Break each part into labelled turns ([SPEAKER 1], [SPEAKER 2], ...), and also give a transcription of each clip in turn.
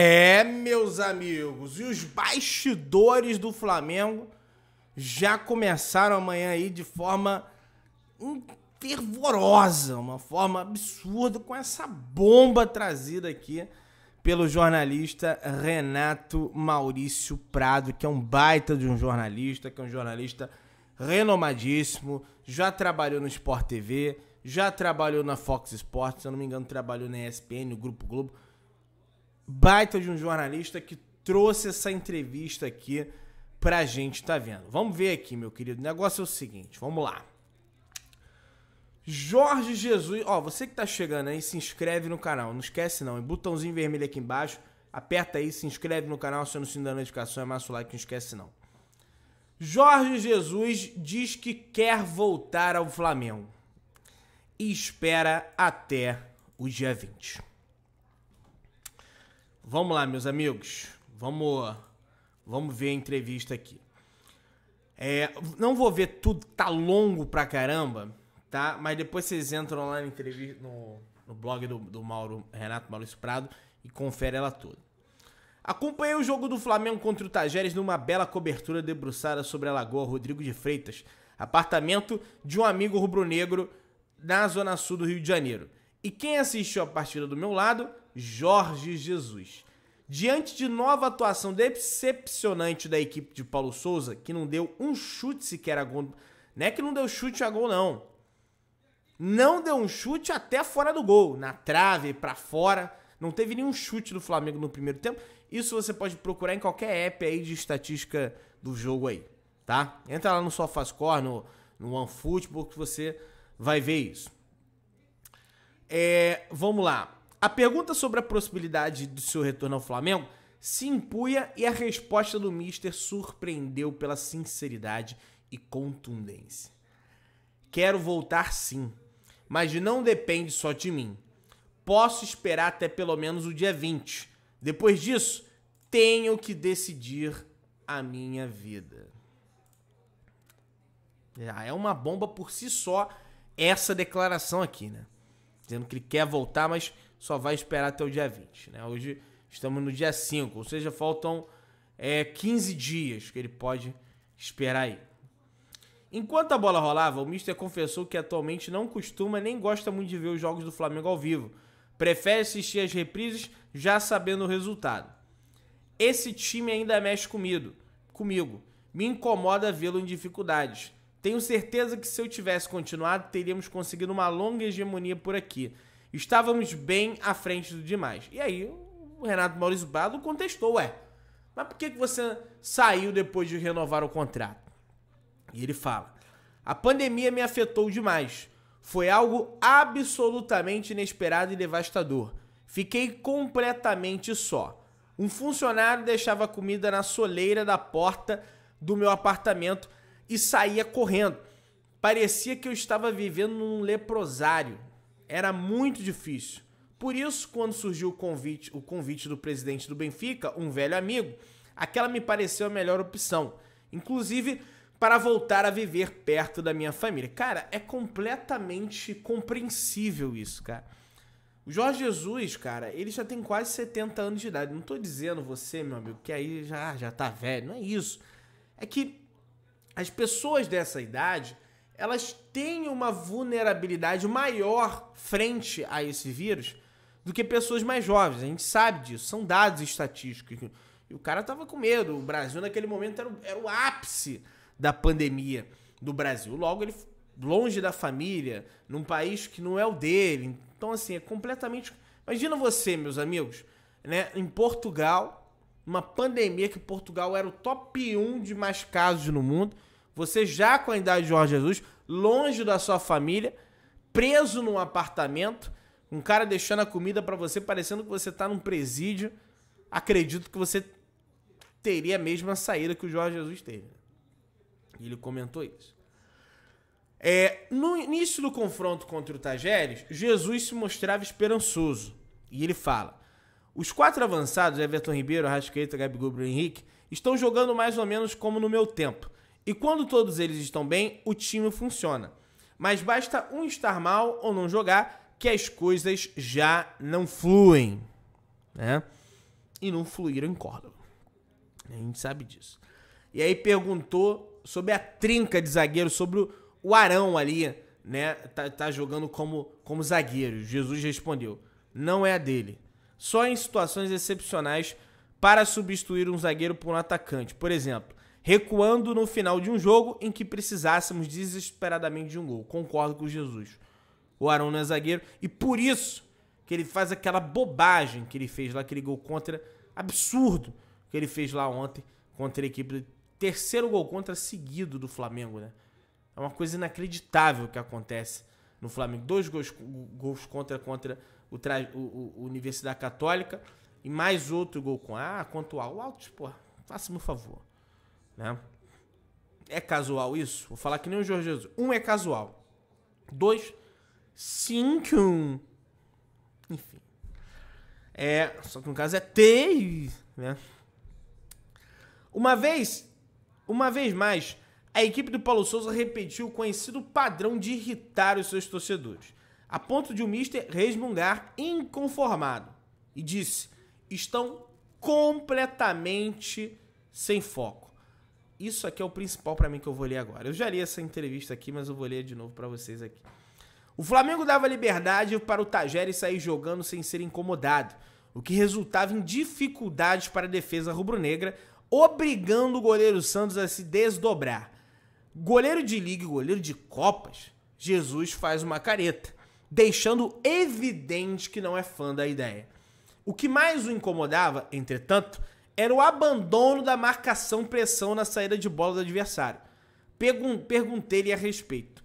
[SPEAKER 1] É, meus amigos, e os bastidores do Flamengo já começaram amanhã aí de forma fervorosa, uma forma absurda com essa bomba trazida aqui pelo jornalista Renato Maurício Prado, que é um baita de um jornalista, que é um jornalista renomadíssimo, já trabalhou no Sport TV, já trabalhou na Fox Sports, se eu não me engano, trabalhou na ESPN, no Grupo Globo baita de um jornalista que trouxe essa entrevista aqui pra gente tá vendo. Vamos ver aqui, meu querido. O negócio é o seguinte, vamos lá. Jorge Jesus, ó, você que tá chegando aí, se inscreve no canal. Não esquece não, Em botãozinho vermelho aqui embaixo. Aperta aí, se inscreve no canal, se não se dá notificação, é massa o like, não esquece não. Jorge Jesus diz que quer voltar ao Flamengo e espera até o dia 20. Vamos lá, meus amigos. Vamos, vamos ver a entrevista aqui. É, não vou ver tudo, tá longo pra caramba, tá? Mas depois vocês entram lá na entrevista, no, no blog do, do Mauro Renato Maurício Prado e confere ela toda. Acompanhei o jogo do Flamengo contra o Tajeres numa bela cobertura debruçada sobre a Lagoa Rodrigo de Freitas, apartamento de um amigo rubro-negro na zona sul do Rio de Janeiro. E quem assistiu a partida do meu lado? Jorge Jesus. Diante de nova atuação decepcionante da equipe de Paulo Souza, que não deu um chute sequer a gol. Não é que não deu chute a gol, não. Não deu um chute até fora do gol, na trave, para fora. Não teve nenhum chute do Flamengo no primeiro tempo. Isso você pode procurar em qualquer app aí de estatística do jogo aí, tá? Entra lá no SofaScore, no, no OneFootball, que você vai ver isso. É, vamos lá. A pergunta sobre a possibilidade do seu retorno ao Flamengo se impunha e a resposta do Mister surpreendeu pela sinceridade e contundência. Quero voltar sim, mas não depende só de mim. Posso esperar até pelo menos o dia 20. Depois disso, tenho que decidir a minha vida. é uma bomba por si só essa declaração aqui, né? Dizendo que ele quer voltar, mas só vai esperar até o dia 20. Né? Hoje estamos no dia 5, ou seja, faltam é, 15 dias que ele pode esperar aí. Enquanto a bola rolava, o Mister confessou que atualmente não costuma nem gosta muito de ver os jogos do Flamengo ao vivo. Prefere assistir as reprises já sabendo o resultado. Esse time ainda mexe comigo. comigo. Me incomoda vê-lo em dificuldades. Tenho certeza que se eu tivesse continuado, teríamos conseguido uma longa hegemonia por aqui. Estávamos bem à frente do demais. E aí o Renato Maurício Bado contestou, ué. Mas por que você saiu depois de renovar o contrato? E ele fala: A pandemia me afetou demais. Foi algo absolutamente inesperado e devastador. Fiquei completamente só. Um funcionário deixava a comida na soleira da porta do meu apartamento e saía correndo. Parecia que eu estava vivendo num leprosário era muito difícil. Por isso, quando surgiu o convite, o convite do presidente do Benfica, um velho amigo, aquela me pareceu a melhor opção. Inclusive, para voltar a viver perto da minha família. Cara, é completamente compreensível isso, cara. O Jorge Jesus, cara, ele já tem quase 70 anos de idade. Não tô dizendo você, meu amigo, que aí já, já tá velho. Não é isso. É que as pessoas dessa idade elas têm uma vulnerabilidade maior frente a esse vírus do que pessoas mais jovens. A gente sabe disso, são dados estatísticos. E o cara tava com medo. O Brasil, naquele momento, era o, era o ápice da pandemia do Brasil. Logo, ele longe da família, num país que não é o dele. Então, assim, é completamente. Imagina você, meus amigos, né, em Portugal, uma pandemia que Portugal era o top 1 de mais casos no mundo. Você já com a idade de Jorge Jesus, longe da sua família, preso num apartamento, um cara deixando a comida para você, parecendo que você tá num presídio, acredito que você teria a mesma saída que o Jorge Jesus teve. E ele comentou isso. É, no início do confronto contra o Tajeres, Jesus se mostrava esperançoso. E ele fala: Os quatro avançados, Everton Ribeiro, Arrascaeta, Gabigol e Henrique, estão jogando mais ou menos como no meu tempo. E quando todos eles estão bem, o time funciona. Mas basta um estar mal ou não jogar que as coisas já não fluem, né? E não fluíram em Córdoba. A gente sabe disso. E aí perguntou sobre a trinca de zagueiro, sobre o Arão ali, né? Tá, tá jogando como, como zagueiro. Jesus respondeu: não é a dele. Só em situações excepcionais para substituir um zagueiro por um atacante. Por exemplo, recuando no final de um jogo em que precisássemos desesperadamente de um gol. Concordo com Jesus. O Arão não é zagueiro e por isso que ele faz aquela bobagem que ele fez lá, aquele gol contra absurdo que ele fez lá ontem contra a equipe do terceiro gol contra seguido do Flamengo, né? É uma coisa inacreditável que acontece no Flamengo. Dois gols, gols contra contra o, o, o Universidade Católica e mais outro gol com ah, quanto ao Altos, porra, faça-me um favor. Né? É casual isso? Vou falar que nem o Jorge Jesus. Um é casual. Dois, cinco. Um. Enfim. É, só que no caso é três, né? Uma vez, uma vez mais, a equipe do Paulo Souza repetiu o conhecido padrão de irritar os seus torcedores, a ponto de o mister resmungar inconformado e disse: "Estão completamente sem foco" isso aqui é o principal para mim que eu vou ler agora. Eu já li essa entrevista aqui, mas eu vou ler de novo para vocês aqui. O Flamengo dava liberdade para o Tajeres sair jogando sem ser incomodado, o que resultava em dificuldades para a defesa rubro-negra, obrigando o goleiro Santos a se desdobrar. Goleiro de liga e goleiro de copas, Jesus faz uma careta, deixando evidente que não é fã da ideia. O que mais o incomodava, entretanto, era o abandono da marcação pressão na saída de bola do adversário. Perguntei-lhe a respeito.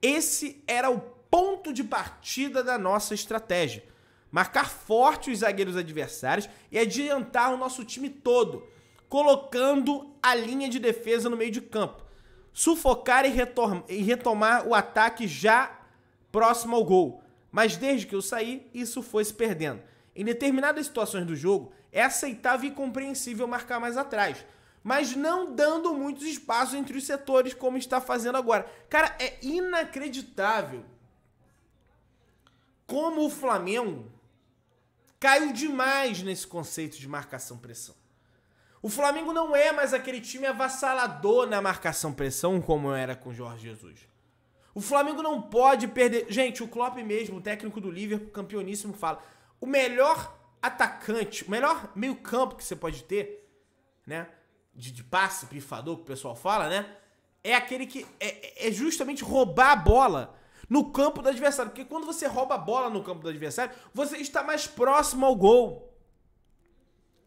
[SPEAKER 1] Esse era o ponto de partida da nossa estratégia. Marcar forte os zagueiros adversários e adiantar o nosso time todo, colocando a linha de defesa no meio de campo. Sufocar e, e retomar o ataque já próximo ao gol. Mas desde que eu saí, isso foi se perdendo. Em determinadas situações do jogo, é aceitável e compreensível marcar mais atrás, mas não dando muitos espaços entre os setores como está fazendo agora. Cara, é inacreditável como o Flamengo caiu demais nesse conceito de marcação-pressão. O Flamengo não é mais aquele time avassalador na marcação-pressão como era com Jorge Jesus. O Flamengo não pode perder. Gente, o Klopp mesmo, o técnico do Liverpool, campeoníssimo, fala: o melhor atacante, o melhor meio-campo que você pode ter, né? De, de passe, pifador, que o pessoal fala, né? É aquele que é, é justamente roubar a bola no campo do adversário. Porque quando você rouba a bola no campo do adversário, você está mais próximo ao gol.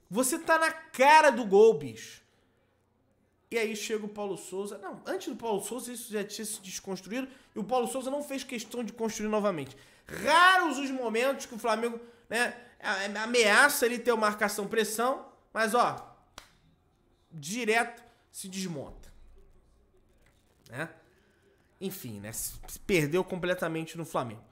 [SPEAKER 1] Você está na cara do gol, bicho. E aí chega o Paulo Souza. Não, antes do Paulo Souza isso já tinha se desconstruído e o Paulo Souza não fez questão de construir novamente. Raros os momentos que o Flamengo né? Ameaça ele ter uma marcação-pressão, mas ó, direto se desmonta. Né? Enfim, né? Se perdeu completamente no Flamengo.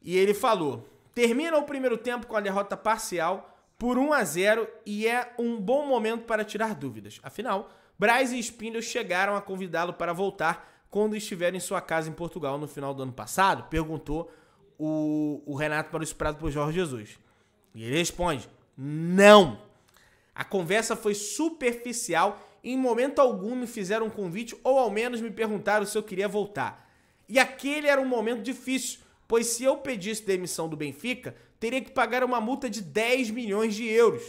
[SPEAKER 1] E ele falou: termina o primeiro tempo com a derrota parcial por 1 a 0 e é um bom momento para tirar dúvidas. Afinal, Braz e Spindle chegaram a convidá-lo para voltar quando estiver em sua casa em Portugal no final do ano passado? Perguntou o, o Renato para o esperado por Jorge Jesus? E ele responde: não. A conversa foi superficial em momento algum me fizeram um convite ou ao menos me perguntaram se eu queria voltar. E aquele era um momento difícil, pois se eu pedisse demissão do Benfica, teria que pagar uma multa de 10 milhões de euros.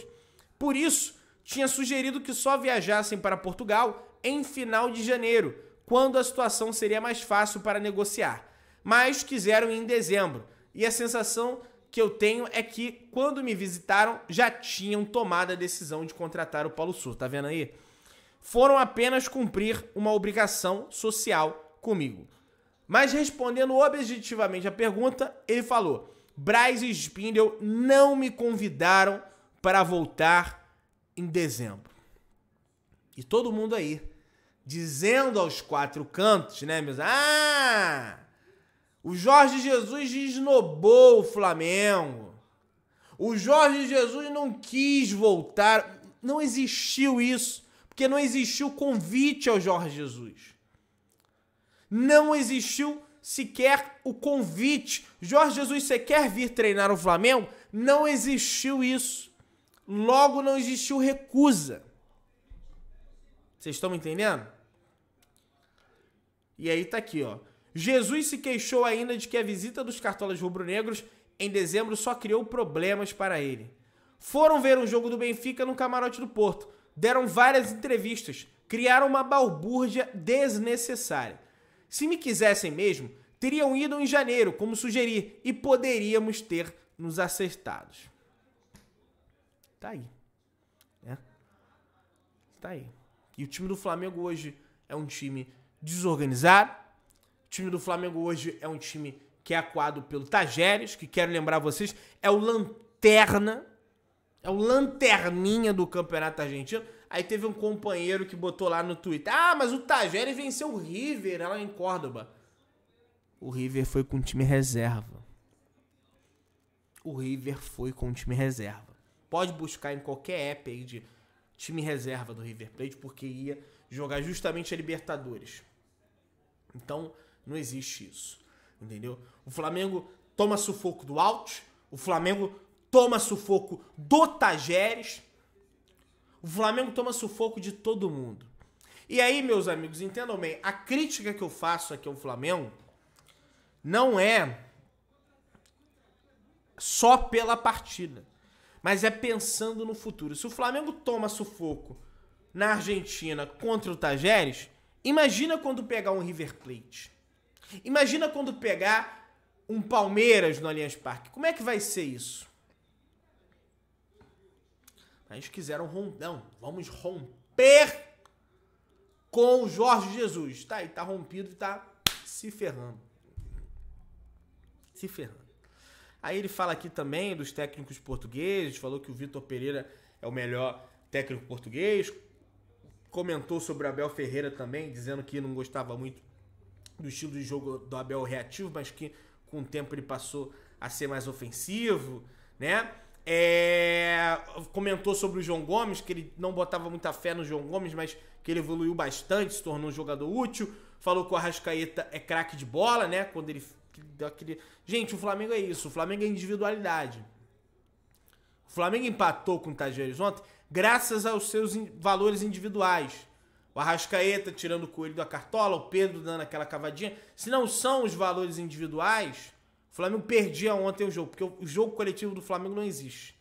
[SPEAKER 1] Por isso, tinha sugerido que só viajassem para Portugal em final de janeiro, quando a situação seria mais fácil para negociar mas quiseram ir em dezembro. E a sensação que eu tenho é que quando me visitaram já tinham tomado a decisão de contratar o Paulo Sur, tá vendo aí? Foram apenas cumprir uma obrigação social comigo. Mas respondendo objetivamente a pergunta, ele falou: Braz e Spindle não me convidaram para voltar em dezembro. E todo mundo aí dizendo aos quatro cantos, né, meus? Ah! O Jorge Jesus esnobou o Flamengo. O Jorge Jesus não quis voltar. Não existiu isso. Porque não existiu convite ao Jorge Jesus. Não existiu sequer o convite. Jorge Jesus, você quer vir treinar o Flamengo? Não existiu isso. Logo, não existiu recusa. Vocês estão me entendendo? E aí tá aqui, ó. Jesus se queixou ainda de que a visita dos cartolas rubro-negros em dezembro só criou problemas para ele. Foram ver um jogo do Benfica no camarote do Porto, deram várias entrevistas, criaram uma balbúrdia desnecessária. Se me quisessem mesmo, teriam ido em janeiro, como sugeri, e poderíamos ter nos acertados. Tá aí. Né? Tá aí. E o time do Flamengo hoje é um time desorganizado, time do Flamengo hoje é um time que é aquado pelo Tajeres, que quero lembrar vocês, é o Lanterna, é o Lanterninha do Campeonato Argentino. Aí teve um companheiro que botou lá no Twitter: Ah, mas o Tajeres venceu o River lá em Córdoba. O River foi com o time reserva. O River foi com o time reserva. Pode buscar em qualquer app aí de time reserva do River Plate, porque ia jogar justamente a Libertadores. Então, não existe isso. Entendeu? O Flamengo toma sufoco do Alt, o Flamengo toma sufoco do Tajeres, o Flamengo toma sufoco de todo mundo. E aí, meus amigos, entendam bem, a crítica que eu faço aqui ao Flamengo não é só pela partida, mas é pensando no futuro. Se o Flamengo toma sufoco na Argentina contra o Tajeres, imagina quando pegar um River Plate. Imagina quando pegar um Palmeiras no Allianz Parque. Como é que vai ser isso? A gente quiseram romper. Não, vamos romper com o Jorge Jesus. Tá aí, tá rompido e tá se ferrando. Se ferrando. Aí ele fala aqui também dos técnicos portugueses, falou que o Vitor Pereira é o melhor técnico português. Comentou sobre o Abel Ferreira também, dizendo que não gostava muito do estilo de jogo do Abel reativo, mas que com o tempo ele passou a ser mais ofensivo, né? É, comentou sobre o João Gomes, que ele não botava muita fé no João Gomes, mas que ele evoluiu bastante, se tornou um jogador útil. Falou que o Arrascaeta é craque de bola, né? Quando ele deu aquele. Gente, o Flamengo é isso, o Flamengo é individualidade. O Flamengo empatou com o Tajeres ontem, graças aos seus valores individuais o Arrascaeta tirando o coelho da cartola, o Pedro dando aquela cavadinha. Se não são os valores individuais, o Flamengo perdia ontem o jogo, porque o jogo coletivo do Flamengo não existe.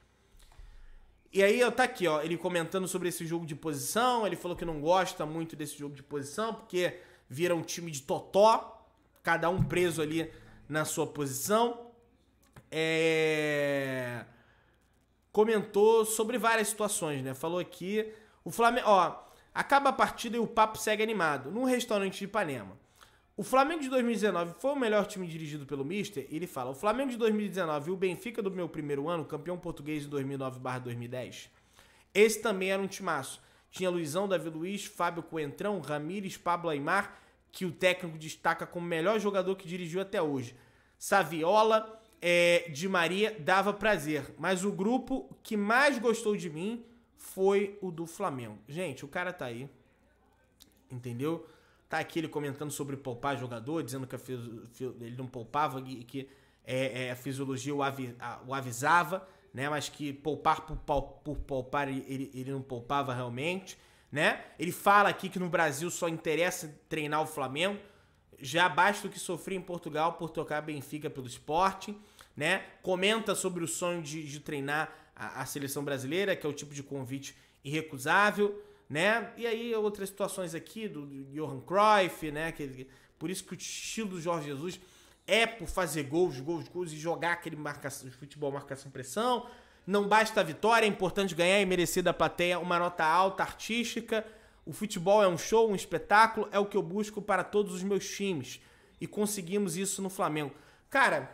[SPEAKER 1] E aí, ó, tá aqui, ó, ele comentando sobre esse jogo de posição, ele falou que não gosta muito desse jogo de posição, porque vira um time de totó, cada um preso ali na sua posição. É... Comentou sobre várias situações, né? Falou aqui, o Flamengo, ó, Acaba a partida e o papo segue animado, num restaurante de Ipanema. O Flamengo de 2019 foi o melhor time dirigido pelo Mister? Ele fala: O Flamengo de 2019 e o Benfica do meu primeiro ano, campeão português de 2009/2010. Esse também era um timaço. Tinha Luizão, Davi Luiz, Fábio Coentrão, Ramires, Pablo Aymar, que o técnico destaca como melhor jogador que dirigiu até hoje. Saviola, é, eh, de Maria dava prazer, mas o grupo que mais gostou de mim foi o do Flamengo. Gente, o cara tá aí, entendeu? Tá aqui ele comentando sobre poupar jogador, dizendo que ele não poupava e que é, é, a fisiologia o, avi, a, o, avisava, né? Mas que poupar por, por poupar ele, ele não poupava realmente, né? Ele fala aqui que no Brasil só interessa treinar o Flamengo. Já basta o que sofri em Portugal por tocar Benfica pelo esporte, né? Comenta sobre o sonho de, de treinar a, a seleção brasileira, que é o tipo de convite irrecusável, né? E aí outras situações aqui do, do Johan Cruyff, né? Que, por isso que o estilo do Jorge Jesus é por fazer gols, gols, gols e jogar aquele futebol marcação pressão. Não basta a vitória, é importante ganhar e merecer da plateia uma nota alta artística. O futebol é um show, um espetáculo, é o que eu busco para todos os meus times. E conseguimos isso no Flamengo. Cara,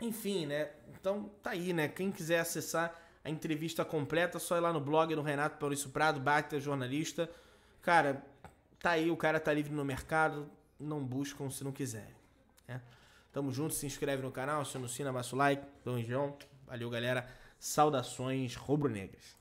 [SPEAKER 1] enfim, né? Então tá aí, né? Quem quiser acessar a entrevista completa, só ir lá no blog do Renato Maurício Prado, Bacta, jornalista. Cara, tá aí, o cara tá livre no mercado, não buscam se não quiserem. Né? Tamo junto, se inscreve no canal, se anuncia, abaixa o like, dá um Valeu, galera. Saudações rubro-negras.